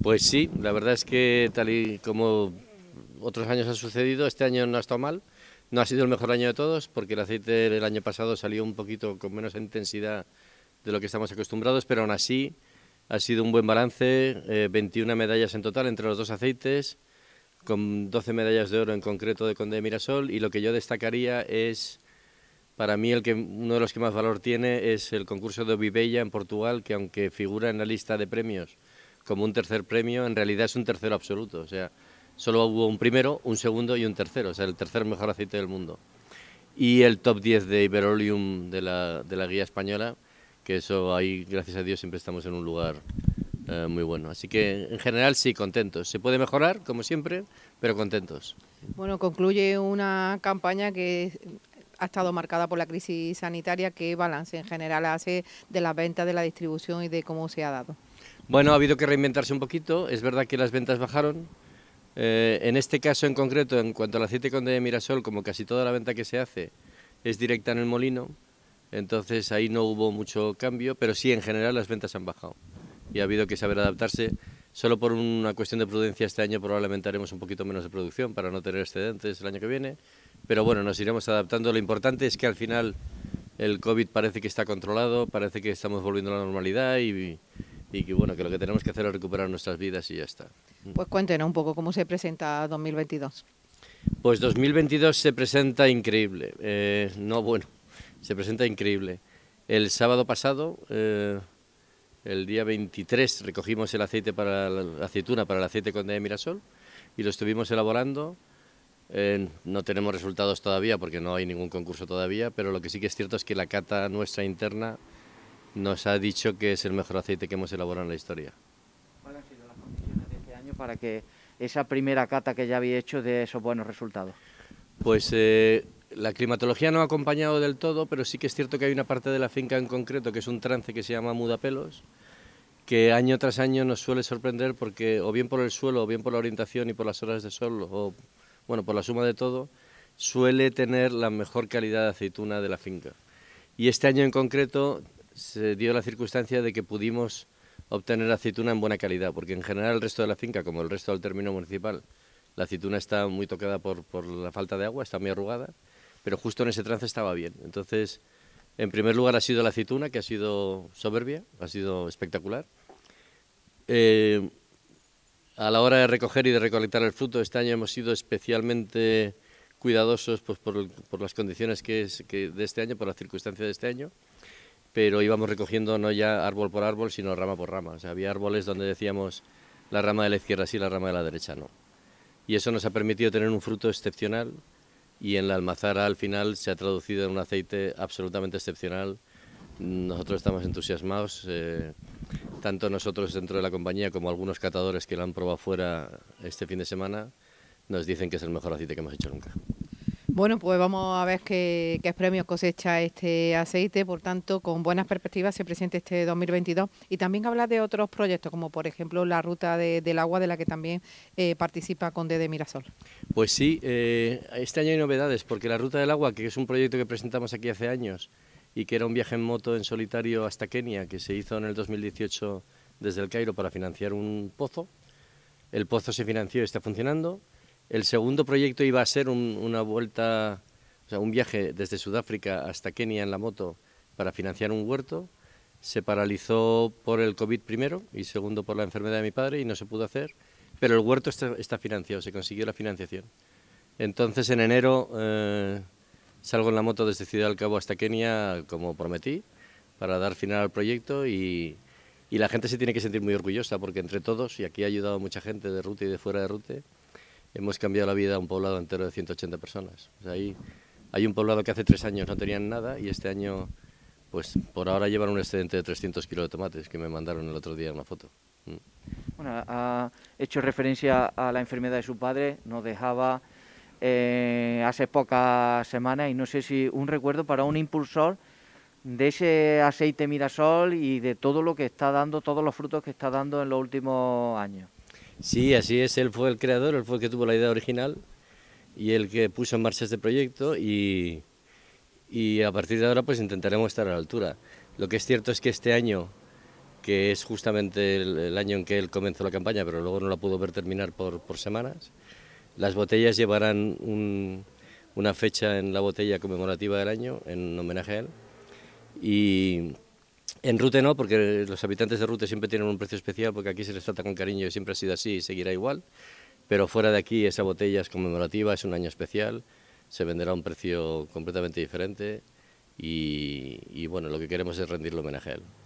Pues sí, la verdad es que tal y como otros años ha sucedido, este año no ha estado mal. No ha sido el mejor año de todos porque el aceite del año pasado salió un poquito con menos intensidad de lo que estamos acostumbrados, pero aún así ha sido un buen balance, 21 eh, medallas en total entre los dos aceites, con 12 medallas de oro en concreto de Conde de Mirasol y lo que yo destacaría es, para mí el que, uno de los que más valor tiene es el concurso de Obibella en Portugal, que aunque figura en la lista de premios como un tercer premio, en realidad es un tercero absoluto. O sea, solo hubo un primero, un segundo y un tercero, o sea, el tercer mejor aceite del mundo. Y el top 10 de Iberolium de la, guía española, que eso ahí, gracias a Dios, siempre estamos en un lugar eh, muy bueno. Así que en general sí, contentos. Se puede mejorar, como siempre, pero contentos. Bueno, concluye una campaña que ha estado marcada por la crisis sanitaria. que balance en general hace de la venta de la distribución y de cómo se ha dado? Bueno, ha habido que reinventarse un poquito. Es verdad que las ventas bajaron. Eh, en este caso en concreto, en cuanto al aceite con de Mirasol, como casi toda la venta que se hace es directa en el molino, entonces ahí no hubo mucho cambio, pero sí en general las ventas han bajado y ha habido que saber adaptarse. Solo por una cuestión de prudencia este año probablemente haremos un poquito menos de producción para no tener excedentes el año que viene, pero bueno, nos iremos adaptando. Lo importante es que al final el COVID parece que está controlado, parece que estamos volviendo a la normalidad y, y que bueno, que lo que tenemos que hacer es recuperar nuestras vidas y ya está. Pues cuéntenos un poco cómo se presenta 2022. Pues 2022 se presenta increíble. Eh, no, bueno, se presenta increíble. El sábado pasado, eh, el día 23, recogimos el aceite para la aceituna, para el aceite con de Mirasol, y lo estuvimos elaborando. Eh, no tenemos resultados todavía porque no hay ningún concurso todavía, pero lo que sí que es cierto es que la cata nuestra interna nos ha dicho que es el mejor aceite que hemos elaborado en la historia. ¿Cuáles han sido las condiciones de este año para que esa primera cata que ya había hecho de esos buenos resultados? Pues eh, la climatología no ha acompañado del todo, pero sí que es cierto que hay una parte de la finca en concreto, que es un trance que se llama Mudapelos, que año tras año nos suele sorprender porque o bien por el suelo, o bien por la orientación y por las horas de sol, o bueno, por la suma de todo, suele tener la mejor calidad de aceituna de la finca. Y este año en concreto se dio la circunstancia de que pudimos obtener aceituna en buena calidad, porque en general el resto de la finca, como el resto del término municipal, la aceituna está muy tocada por, la falta de agua, está muy arrugada, pero justo en ese trance estaba bien. Entonces, en primer lugar ha sido la aceituna, que ha sido soberbia, ha sido espectacular. Eh, a la hora de recoger y de recolectar el fruto, este año hemos sido especialmente cuidadosos pues, por, las condiciones que de este año, por la circunstancia de este año pero íbamos recogiendo no ya árbol por árbol, sino rama por rama. O sea, había árboles donde decíamos la rama de la izquierda sí, la rama de la derecha no. Y eso nos ha permitido tener un fruto excepcional y en la almazara al final se ha traducido en un aceite absolutamente excepcional. Nosotros estamos entusiasmados, eh, tanto nosotros dentro de la compañía como algunos catadores que lo han probado fuera este fin de semana nos dicen que es el mejor aceite que hemos hecho nunca. Bueno, pues vamos a ver qué, premios cosecha este aceite, por tanto, con buenas perspectivas se presenta este 2022 y también habla de otros proyectos, como por ejemplo la ruta del agua, de la que también eh, participa Conde de Mirasol. Pues sí, eh, este año hay novedades, porque la ruta del agua, que es un proyecto que presentamos aquí hace años y que era un viaje en moto en solitario hasta Kenia, que se hizo en el 2018 desde el Cairo para financiar un pozo, el pozo se financió y está funcionando. El segundo proyecto iba a ser un, una vuelta, o sea, un viaje desde Sudáfrica hasta Kenia en la moto para financiar un huerto. Se paralizó por el COVID primero y segundo por la enfermedad de mi padre y no se pudo hacer, pero el huerto está, financiado, se consiguió la financiación. Entonces en enero eh, salgo en la moto desde Ciudad del Cabo hasta Kenia, como prometí, para dar final al proyecto y, la gente se tiene que sentir muy orgullosa porque entre todos, y aquí ha ayudado mucha gente de ruta y de fuera de Rute, hemos cambiado la vida a un poblado entero de 180 personas. ahí hay un poblado que hace tres años no tenían nada y este año, pues por ahora llevan un excedente de 300 kilos de tomates que me mandaron el otro día en una foto. Mm. Bueno, ha hecho referencia a la enfermedad de su padre, nos dejaba eh, hace pocas semanas y no sé si un recuerdo para un impulsor de ese aceite Mirasol y de todo lo que está dando, todos los frutos que está dando en los últimos años. Sí, así es, él fue el creador, él fue el que tuvo la idea original y el que puso en marcha este proyecto y, a partir de ahora pues intentaremos estar a la altura. Lo que es cierto es que este año, que es justamente el, año en que él comenzó la campaña, pero luego no la pudo ver terminar por, semanas, las botellas llevarán una fecha en la botella conmemorativa del año en homenaje a él y en Rute no, porque los habitantes de Rute siempre tienen un precio especial, porque aquí se les trata con cariño y siempre ha sido así y seguirá igual. Pero fuera de aquí esa botella es conmemorativa, es un año especial, se venderá a un precio completamente diferente y, bueno, lo que queremos es rendirle homenaje a él.